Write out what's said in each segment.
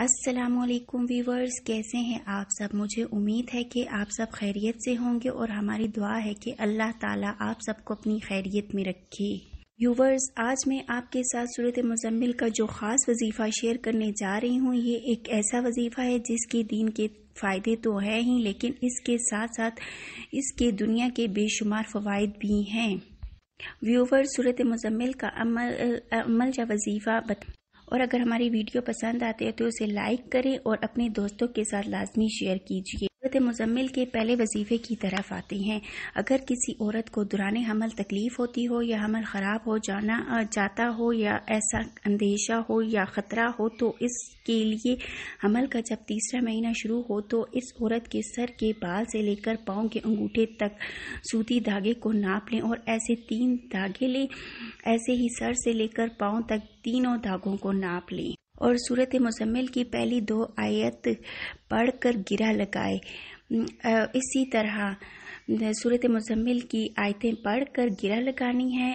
असलकुम वीवर्स कैसे हैं आप सब मुझे उम्मीद है कि आप सब खैरियत से होंगे और हमारी दुआ है कि अल्लाह ताला आप सबको अपनी खैरियत में रखे यूवर्स आज मैं आपके साथ सूरत मजम्मिल का जो ख़ास वजीफ़ा शेयर करने जा रही हूँ ये एक ऐसा वजीफ़ा है जिसके दीन के फ़ायदे तो है ही लेकिन इसके साथ साथ इसके दुनिया के बेशुमार फ़वाद भी हैं व्यूवर सूरत मजम्मिल का अमल अमल या वजीफ़ा और अगर हमारी वीडियो पसंद आती है तो उसे लाइक करें और अपने दोस्तों के साथ लाजमी शेयर कीजिए मुजम्मिल के पहले वजीफे की तरफ आती हैं अगर किसी औरत को दुरान हमल तकलीफ़ होती हो या हमल ख़राब हो जाना जाता हो या ऐसा अंदेशा हो या ख़तरा हो तो इसके लिए हमल का जब तीसरा महीना शुरू हो तो इस औरत के सर के बाल से लेकर पाँव के अंगूठे तक सूती धागे को नाप लें और ऐसे तीन धागे लें ऐसे ही सर से लेकर पाँव तक तीनों धागों को नाप लें और सूरत मुजम्मिल की पहली दो आयत पढ़कर गिरा लगाए इसी तरह सूरत मुजम्मिल की आयतें पढ़कर गिरा लगानी है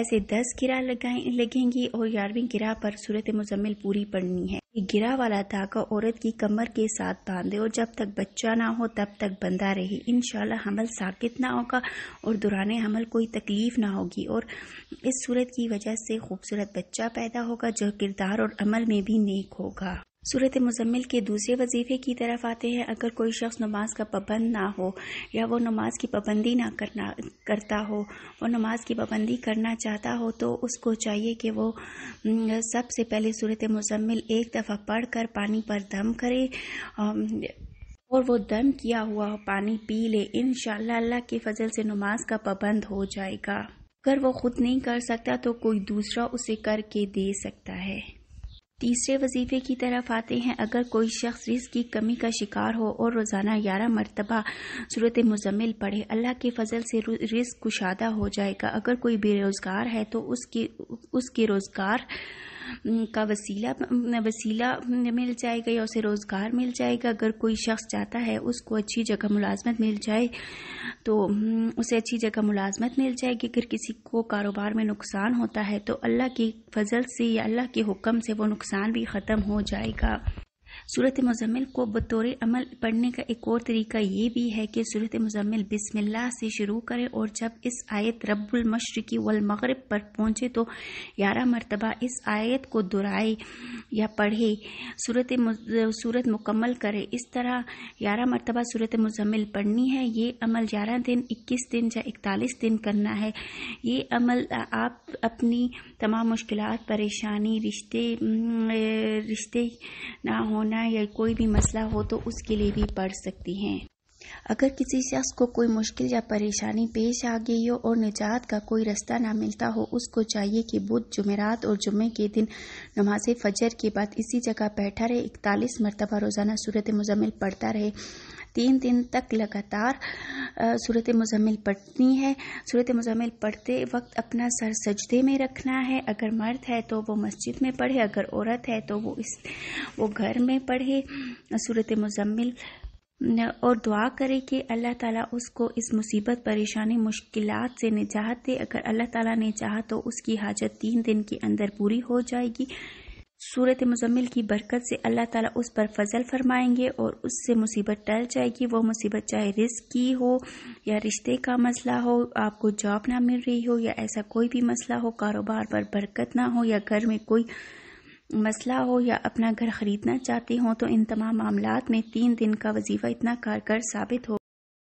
ऐसे दस गिरा लगाए लगेंगी और ग्यारहवीं गिरा पर सूरत मुजम्मिल पूरी पढ़नी है गिरा वाला धागा औरत की कमर के साथ बांधे और जब तक बच्चा ना हो तब तक बंधा रहे इन हमल साकित ना होगा और दुरान हमल कोई तकलीफ़ ना होगी और इस सूरत की वजह से खूबसूरत बच्चा पैदा होगा जो किरदार और अमल में भी नेक होगा सूरत मुजम्मिल के दूसरे वजीफे की तरफ आते हैं अगर कोई शख्स नमाज का पाबंद ना हो या वो नमाज की पाबंदी ना करना करता हो वो नमाज की पाबंदी करना चाहता हो तो उसको चाहिए कि वो सबसे पहले सूरत मुजम्मिल एक दफ़ा पढ़ कर पानी पर दम करे और वो दम किया हुआ पानी पी ले इन अल्लाह के फजल से नमाज का पाबंद हो जाएगा अगर वो खुद नहीं कर सकता तो कोई दूसरा उसे करके दे सकता है तीसरे वजीफे की तरफ आते हैं अगर कोई शख्स रिस्क की कमी का शिकार हो और रोज़ाना ग्यारह मरतबा सूरत मुजम्मिल पढ़े अल्लाह के फजल से रिस्क कुशादा हो जाएगा अगर कोई बेरोज़गार है तो उसकी उसके रोज़गार का वसीला वसीला मिल जाएगा या उसे रोज़गार मिल जाएगा अगर कोई शख्स चाहता है उसको अच्छी जगह मुलाजमत मिल जाए तो उसे अच्छी जगह मुलाजमत मिल जाएगी अगर किसी को कारोबार में नुकसान होता है तो अल्लाह की फजल से या अल्लाह के हुक्म से वो नुकसान भी ख़त्म हो जाएगा सूरत मजम्मिल को बतौर अमल पढ़ने का एक और तरीका ये भी है कि सूरत मजम्मिल बिस्मिल्लाह से शुरू करें और जब इस आयत रब्बुल मशरकी वल मगरब पर पहुंचे तो ग्यारह मरतबा इस आयत को दोहराए या पढ़े सूरत सूरत मुकम्मल करे इस तरह ग्यारह मरतबा सूरत मजम्मिल पढ़नी है ये अमल ग्यारह दिन इक्कीस दिन या इकतालीस दिन करना है ये अमल आप अपनी तमाम मुश्किल परेशानी रिश्ते रिश्ते ना होना करना या कोई भी मसला हो तो उसके लिए भी पढ़ सकती हैं अगर किसी शख्स को कोई मुश्किल या परेशानी पेश आ गई हो और निजात का कोई रास्ता ना मिलता हो उसको चाहिए कि बुध जुमेरात और जुमे के दिन नमाज फजर के बाद इसी जगह बैठा रहे इकतालीस मरतबा रोज़ाना सूरत मुजम्मिल पढ़ता रहे तीन दिन तक लगातार सूरत मुजम्मिल पढ़नी है सूरत मुजम्मिल पढ़ते वक्त अपना सर सजदे में रखना है अगर मर्द है तो वो मस्जिद में पढ़े अगर औरत है तो वो इस वो घर में पढ़े सूरत मुजम्मिल और दुआ करें कि अल्लाह ताला उसको इस मुसीबत परेशानी मुश्किलात से निजात दे अगर अल्लाह ताला ने चाहा तो उसकी हाजत तीन दिन के अंदर पूरी हो जाएगी सूरत मुजम्मिल की बरकत से अल्लाह ताला उस पर फजल फरमाएंगे और उससे मुसीबत टल जाएगी वो मुसीबत चाहे रिस्क की हो या रिश्ते का मसला हो आपको जॉब ना मिल रही हो या ऐसा कोई भी मसला हो कारोबार पर बरकत ना हो या घर में कोई मसला हो या अपना घर खरीदना चाहते हो तो इन तमाम मामला में तीन दिन का वजीफा इतना कारगर साबित हो